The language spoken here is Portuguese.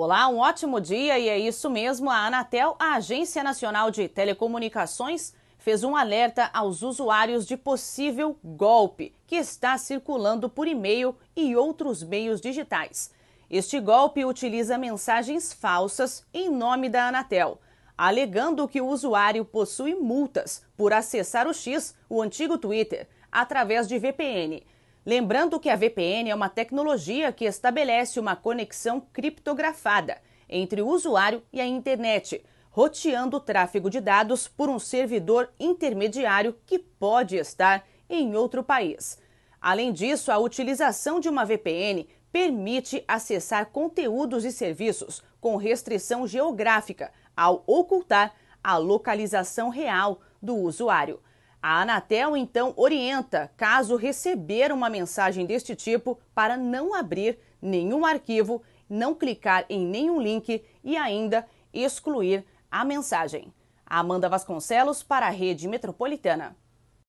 Olá, um ótimo dia e é isso mesmo. A Anatel, a Agência Nacional de Telecomunicações, fez um alerta aos usuários de possível golpe que está circulando por e-mail e outros meios digitais. Este golpe utiliza mensagens falsas em nome da Anatel, alegando que o usuário possui multas por acessar o X, o antigo Twitter, através de VPN. Lembrando que a VPN é uma tecnologia que estabelece uma conexão criptografada entre o usuário e a internet, roteando o tráfego de dados por um servidor intermediário que pode estar em outro país. Além disso, a utilização de uma VPN permite acessar conteúdos e serviços com restrição geográfica ao ocultar a localização real do usuário. A Anatel então orienta, caso receber uma mensagem deste tipo, para não abrir nenhum arquivo, não clicar em nenhum link e ainda excluir a mensagem. Amanda Vasconcelos para a Rede Metropolitana.